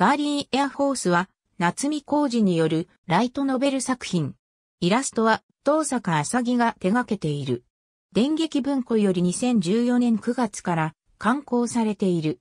ガーリーエアフォースは、夏見浩二によるライトノベル作品。イラストは、東坂浅木が手掛けている。電撃文庫より2014年9月から刊行されている。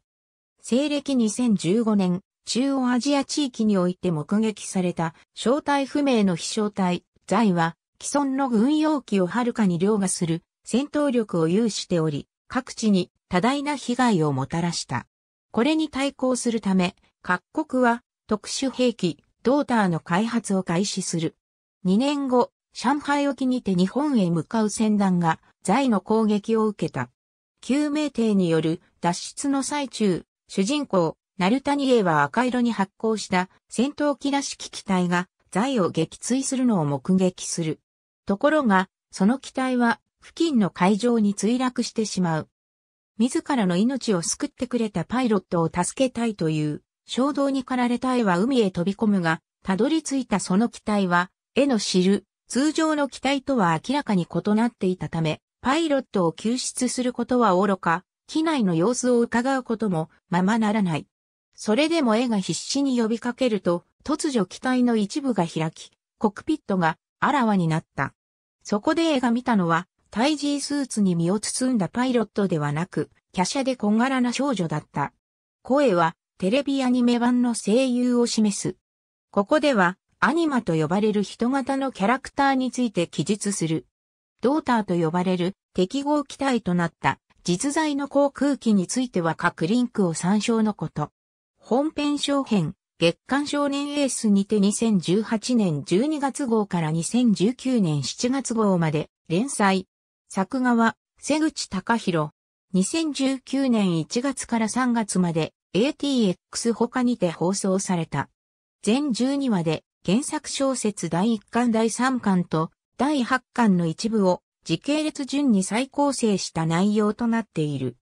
西暦2015年、中央アジア地域において目撃された正体不明の飛翔体、財は既存の軍用機をはるかに凌駕する戦闘力を有しており、各地に多大な被害をもたらした。これに対抗するため、各国は特殊兵器、ドーターの開発を開始する。2年後、上海沖にて日本へ向かう船団が、在の攻撃を受けた。救命艇による脱出の最中、主人公、ナルタニエは赤色に発光した戦闘機らしき機体が、在を撃墜するのを目撃する。ところが、その機体は、付近の海上に墜落してしまう。自らの命を救ってくれたパイロットを助けたいという衝動に駆られた絵は海へ飛び込むが、たどり着いたその機体は、絵の知る、通常の機体とは明らかに異なっていたため、パイロットを救出することは愚か、機内の様子を伺うこともままならない。それでも絵が必死に呼びかけると、突如機体の一部が開き、コクピットがあらわになった。そこで絵が見たのは、タイジースーツに身を包んだパイロットではなく、華奢で小柄な少女だった。声は、テレビアニメ版の声優を示す。ここでは、アニマと呼ばれる人型のキャラクターについて記述する。ドーターと呼ばれる適合機体となった実在の航空機については各リンクを参照のこと。本編小編、月刊少年エースにて2018年12月号から2019年7月号まで連載。作画は瀬口隆弘。2019年1月から3月まで ATX 他にて放送された。全12話で原作小説第1巻第3巻と第8巻の一部を時系列順に再構成した内容となっている。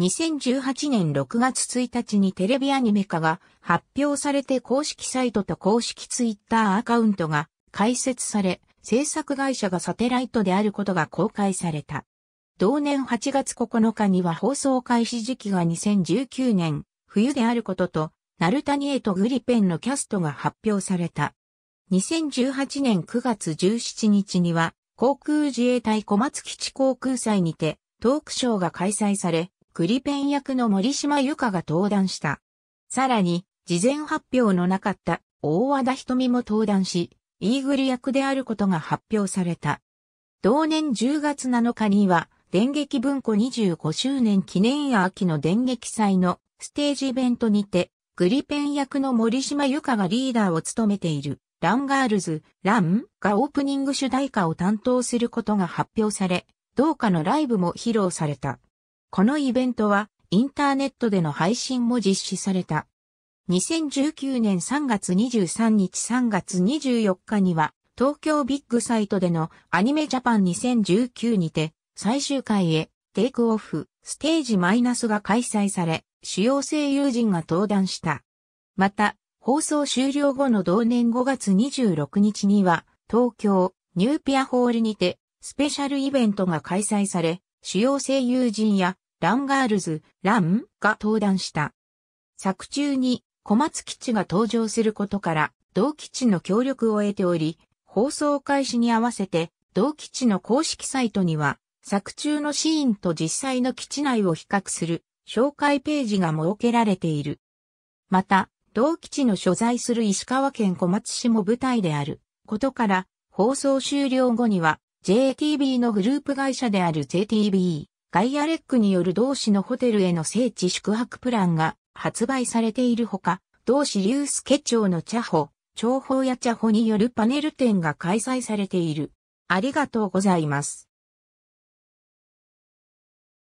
2018年6月1日にテレビアニメ化が発表されて公式サイトと公式ツイッターアカウントが開設され、制作会社がサテライトであることが公開された。同年8月9日には放送開始時期が2019年冬であることと、ナルタニエとグリペンのキャストが発表された。2018年9月17日には、航空自衛隊小松基地航空祭にて、トークショーが開催され、グリペン役の森島由香が登壇した。さらに、事前発表のなかった大和田瞳も登壇し、イーグル役であることが発表された。同年10月7日には、電撃文庫25周年記念や秋の電撃祭のステージイベントにて、グリペン役の森島由香がリーダーを務めている、ランガールズ、ランがオープニング主題歌を担当することが発表され、同歌のライブも披露された。このイベントは、インターネットでの配信も実施された。2019年3月23日3月24日には、東京ビッグサイトでのアニメジャパン2019にて、最終回へ、テイクオフ、ステージマイナスが開催され、主要声優陣が登壇した。また、放送終了後の同年5月26日には、東京、ニューピアホールにて、スペシャルイベントが開催され、主要声優陣や、ランガールズ、ランが登壇した。作中に、小松基地が登場することから、同基地の協力を得ており、放送開始に合わせて、同基地の公式サイトには、作中のシーンと実際の基地内を比較する紹介ページが設けられている。また、同基地の所在する石川県小松市も舞台であることから、放送終了後には JTB のグループ会社である JTB ガイアレックによる同市のホテルへの聖地宿泊プランが発売されているほか、同市流介町の茶穂、長方や茶穂によるパネル展が開催されている。ありがとうございます。